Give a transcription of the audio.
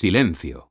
Silencio.